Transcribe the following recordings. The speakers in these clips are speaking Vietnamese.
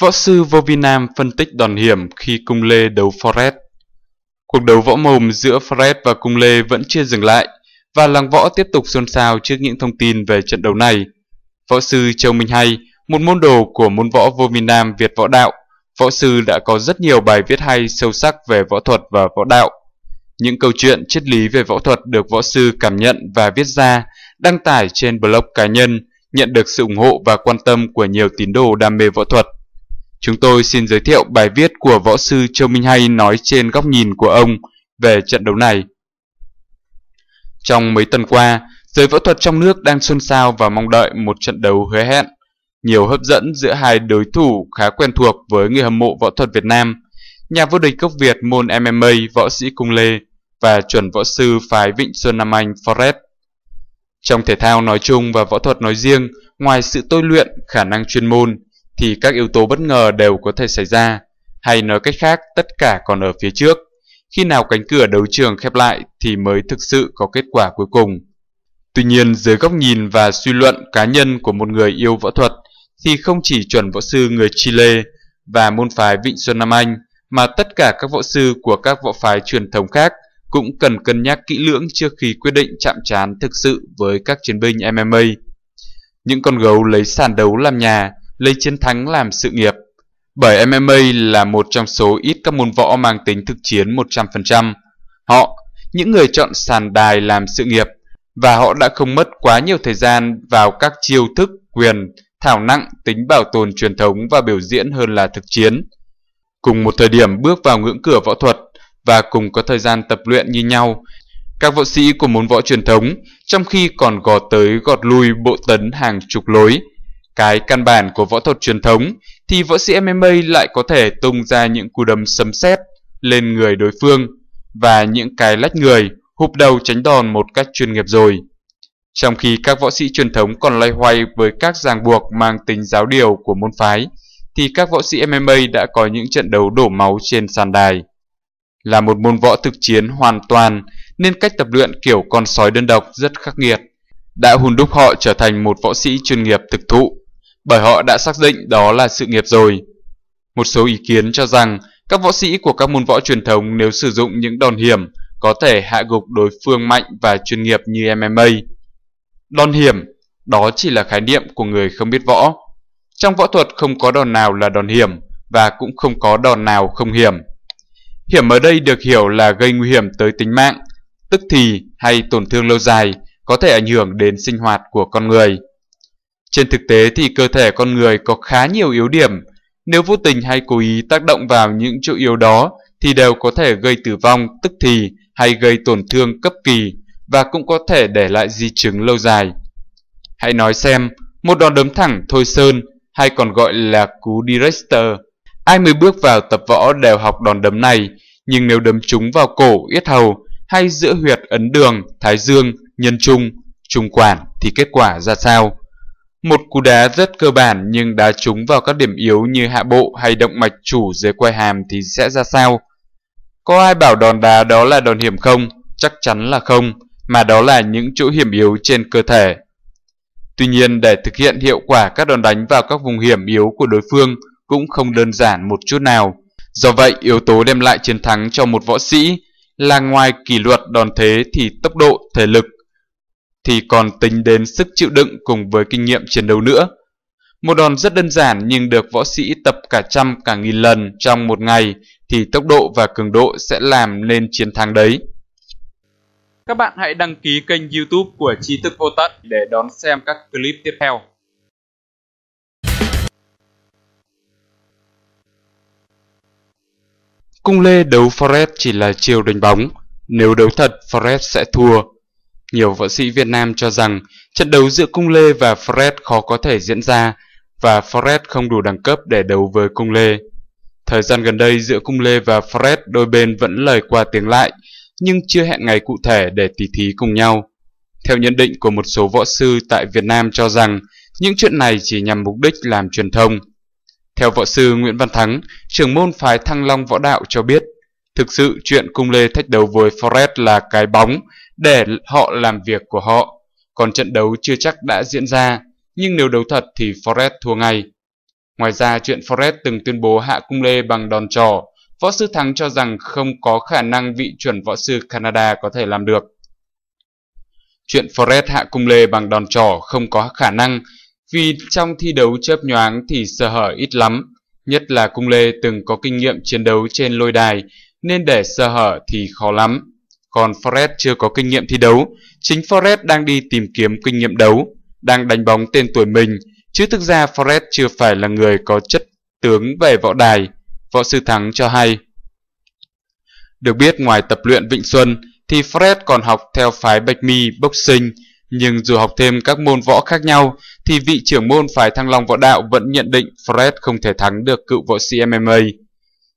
Võ sư vô vi nam phân tích đòn hiểm khi Cung Lê đấu Forrest. Cuộc đấu võ mồm giữa Forrest và Cung Lê vẫn chưa dừng lại và làng võ tiếp tục xôn xao trước những thông tin về trận đấu này. Võ sư Châu Minh Hay, một môn đồ của môn võ vô vi nam Việt Võ Đạo, võ sư đã có rất nhiều bài viết hay sâu sắc về võ thuật và võ đạo. Những câu chuyện triết lý về võ thuật được võ sư cảm nhận và viết ra, đăng tải trên blog cá nhân, nhận được sự ủng hộ và quan tâm của nhiều tín đồ đam mê võ thuật. Chúng tôi xin giới thiệu bài viết của võ sư Châu Minh Hay nói trên góc nhìn của ông về trận đấu này. Trong mấy tuần qua, giới võ thuật trong nước đang xôn xao và mong đợi một trận đấu hứa hẹn, nhiều hấp dẫn giữa hai đối thủ khá quen thuộc với người hâm mộ võ thuật Việt Nam, nhà vô địch gốc Việt môn MMA võ sĩ Cung Lê và chuẩn võ sư phái Vịnh Xuân Nam Anh Forest. Trong thể thao nói chung và võ thuật nói riêng, ngoài sự tôi luyện, khả năng chuyên môn, thì các yếu tố bất ngờ đều có thể xảy ra, hay nói cách khác tất cả còn ở phía trước. Khi nào cánh cửa đấu trường khép lại thì mới thực sự có kết quả cuối cùng. Tuy nhiên, dưới góc nhìn và suy luận cá nhân của một người yêu võ thuật thì không chỉ chuẩn võ sư người Chile và môn phái Vịnh Xuân Nam Anh mà tất cả các võ sư của các võ phái truyền thống khác cũng cần cân nhắc kỹ lưỡng trước khi quyết định chạm trán thực sự với các chiến binh MMA. Những con gấu lấy sàn đấu làm nhà lấy chiến thắng làm sự nghiệp. Bởi MMA là một trong số ít các môn võ mang tính thực chiến 100%. Họ, những người chọn sàn đài làm sự nghiệp, và họ đã không mất quá nhiều thời gian vào các chiêu thức, quyền, thảo nặng tính bảo tồn truyền thống và biểu diễn hơn là thực chiến. Cùng một thời điểm bước vào ngưỡng cửa võ thuật và cùng có thời gian tập luyện như nhau, các võ sĩ của môn võ truyền thống trong khi còn gò tới gọt lui bộ tấn hàng chục lối – cái căn bản của võ thuật truyền thống thì võ sĩ MMA lại có thể tung ra những cú đấm sấm sét lên người đối phương và những cái lách người, hụp đầu tránh đòn một cách chuyên nghiệp rồi. Trong khi các võ sĩ truyền thống còn loay hoay với các ràng buộc mang tính giáo điều của môn phái, thì các võ sĩ MMA đã có những trận đấu đổ máu trên sàn đài. Là một môn võ thực chiến hoàn toàn, nên cách tập luyện kiểu con sói đơn độc rất khắc nghiệt, đã hùn đúc họ trở thành một võ sĩ chuyên nghiệp thực thụ bởi họ đã xác định đó là sự nghiệp rồi. Một số ý kiến cho rằng các võ sĩ của các môn võ truyền thống nếu sử dụng những đòn hiểm có thể hạ gục đối phương mạnh và chuyên nghiệp như MMA. Đòn hiểm, đó chỉ là khái niệm của người không biết võ. Trong võ thuật không có đòn nào là đòn hiểm và cũng không có đòn nào không hiểm. Hiểm ở đây được hiểu là gây nguy hiểm tới tính mạng, tức thì hay tổn thương lâu dài có thể ảnh hưởng đến sinh hoạt của con người. Trên thực tế thì cơ thể con người có khá nhiều yếu điểm. Nếu vô tình hay cố ý tác động vào những chỗ yếu đó thì đều có thể gây tử vong tức thì hay gây tổn thương cấp kỳ và cũng có thể để lại di chứng lâu dài. Hãy nói xem, một đòn đấm thẳng thôi sơn hay còn gọi là cú director. Ai mới bước vào tập võ đều học đòn đấm này, nhưng nếu đấm chúng vào cổ, yết hầu hay giữa huyệt ấn đường, thái dương, nhân trung, trung quản thì kết quả ra sao? Một cú đá rất cơ bản nhưng đá trúng vào các điểm yếu như hạ bộ hay động mạch chủ dưới quai hàm thì sẽ ra sao? Có ai bảo đòn đá đó là đòn hiểm không? Chắc chắn là không, mà đó là những chỗ hiểm yếu trên cơ thể. Tuy nhiên, để thực hiện hiệu quả các đòn đánh vào các vùng hiểm yếu của đối phương cũng không đơn giản một chút nào. Do vậy, yếu tố đem lại chiến thắng cho một võ sĩ là ngoài kỷ luật đòn thế thì tốc độ, thể lực thì còn tính đến sức chịu đựng cùng với kinh nghiệm chiến đấu nữa. Một đòn rất đơn giản nhưng được võ sĩ tập cả trăm cả nghìn lần trong một ngày thì tốc độ và cường độ sẽ làm nên chiến thắng đấy. Các bạn hãy đăng ký kênh youtube của Tri thức Vô Tận để đón xem các clip tiếp theo. Cung Lê đấu Forest chỉ là chiều đánh bóng. Nếu đấu thật, Forest sẽ thua. Nhiều võ sĩ Việt Nam cho rằng trận đấu giữa Cung Lê và Fred khó có thể diễn ra và Fred không đủ đẳng cấp để đấu với Cung Lê. Thời gian gần đây giữa Cung Lê và Fred đôi bên vẫn lời qua tiếng lại nhưng chưa hẹn ngày cụ thể để tỉ thí cùng nhau. Theo nhận định của một số võ sư tại Việt Nam cho rằng những chuyện này chỉ nhằm mục đích làm truyền thông. Theo võ sư Nguyễn Văn Thắng, trưởng môn phái Thăng Long Võ Đạo cho biết, thực sự chuyện Cung Lê thách đấu với Fred là cái bóng để họ làm việc của họ. Còn trận đấu chưa chắc đã diễn ra, nhưng nếu đấu thật thì Forrest thua ngay. Ngoài ra, chuyện Forrest từng tuyên bố hạ cung lê bằng đòn trò, võ sư thắng cho rằng không có khả năng vị chuẩn võ sư Canada có thể làm được. Chuyện Forrest hạ cung lê bằng đòn trỏ không có khả năng vì trong thi đấu chớp nhoáng thì sơ hở ít lắm, nhất là cung lê từng có kinh nghiệm chiến đấu trên lôi đài nên để sơ hở thì khó lắm còn Forest chưa có kinh nghiệm thi đấu, chính Forest đang đi tìm kiếm kinh nghiệm đấu, đang đánh bóng tên tuổi mình, chứ thực ra Forest chưa phải là người có chất tướng về võ đài, võ sư thắng cho hay. Được biết ngoài tập luyện Vịnh Xuân thì Fred còn học theo phái Bạch Mi Boxing, nhưng dù học thêm các môn võ khác nhau thì vị trưởng môn phái Thăng Long Võ Đạo vẫn nhận định Fred không thể thắng được cựu võ sĩ MMA.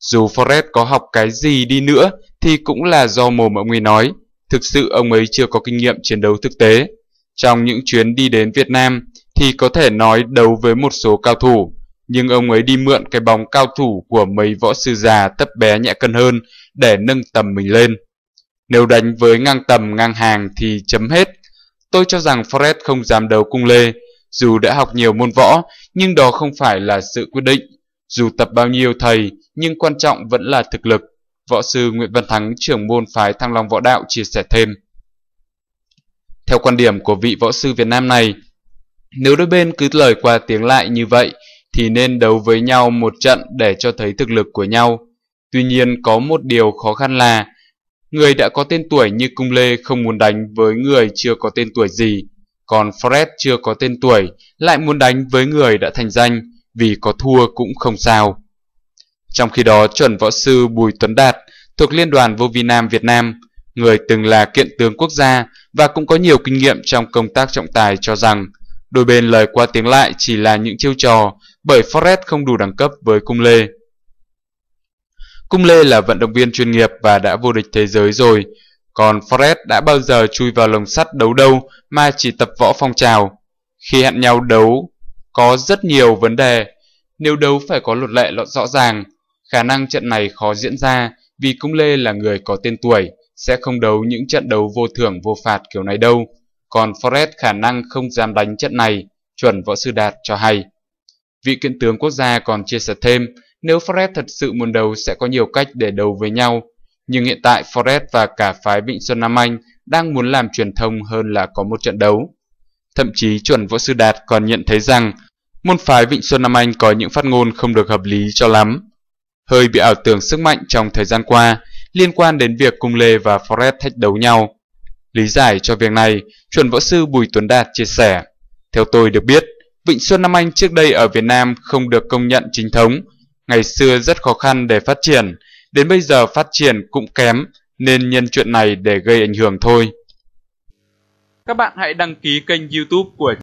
Dù Fred có học cái gì đi nữa thì cũng là do mồm ông ấy nói, thực sự ông ấy chưa có kinh nghiệm chiến đấu thực tế. Trong những chuyến đi đến Việt Nam thì có thể nói đấu với một số cao thủ, nhưng ông ấy đi mượn cái bóng cao thủ của mấy võ sư già tấp bé nhẹ cân hơn để nâng tầm mình lên. Nếu đánh với ngang tầm ngang hàng thì chấm hết. Tôi cho rằng Fred không dám đấu cung lê, dù đã học nhiều môn võ, nhưng đó không phải là sự quyết định. Dù tập bao nhiêu thầy, nhưng quan trọng vẫn là thực lực võ sư Nguyễn Văn Thắng, trưởng môn phái Thăng Long Võ Đạo chia sẻ thêm. Theo quan điểm của vị võ sư Việt Nam này, nếu đôi bên cứ lời qua tiếng lại như vậy thì nên đấu với nhau một trận để cho thấy thực lực của nhau. Tuy nhiên có một điều khó khăn là người đã có tên tuổi như Cung Lê không muốn đánh với người chưa có tên tuổi gì, còn Fred chưa có tên tuổi lại muốn đánh với người đã thành danh vì có thua cũng không sao. Trong khi đó, chuẩn võ sư Bùi Tuấn Đạt thuộc Liên đoàn Vô Vi Nam Việt Nam, người từng là kiện tướng quốc gia và cũng có nhiều kinh nghiệm trong công tác trọng tài cho rằng đôi bên lời qua tiếng lại chỉ là những chiêu trò bởi Forrest không đủ đẳng cấp với Cung Lê. Cung Lê là vận động viên chuyên nghiệp và đã vô địch thế giới rồi, còn Forrest đã bao giờ chui vào lồng sắt đấu đâu mà chỉ tập võ phong trào. Khi hẹn nhau đấu, có rất nhiều vấn đề. Nếu đấu phải có luật lệ rõ ràng, Khả năng trận này khó diễn ra vì Cung Lê là người có tên tuổi, sẽ không đấu những trận đấu vô thưởng vô phạt kiểu này đâu. Còn Forest khả năng không dám đánh trận này, chuẩn võ sư Đạt cho hay. Vị kiện tướng quốc gia còn chia sẻ thêm, nếu Forest thật sự muốn đấu sẽ có nhiều cách để đấu với nhau. Nhưng hiện tại Forest và cả phái Vịnh Xuân Nam Anh đang muốn làm truyền thông hơn là có một trận đấu. Thậm chí chuẩn võ sư Đạt còn nhận thấy rằng môn phái Vịnh Xuân Nam Anh có những phát ngôn không được hợp lý cho lắm hơi bị ảo tưởng sức mạnh trong thời gian qua liên quan đến việc Cung Lê và Forrest thách đấu nhau. Lý giải cho việc này, chuẩn võ sư Bùi Tuấn Đạt chia sẻ. Theo tôi được biết, Vịnh Xuân Nam Anh trước đây ở Việt Nam không được công nhận chính thống. Ngày xưa rất khó khăn để phát triển, đến bây giờ phát triển cũng kém, nên nhân chuyện này để gây ảnh hưởng thôi. Các bạn hãy đăng ký kênh youtube của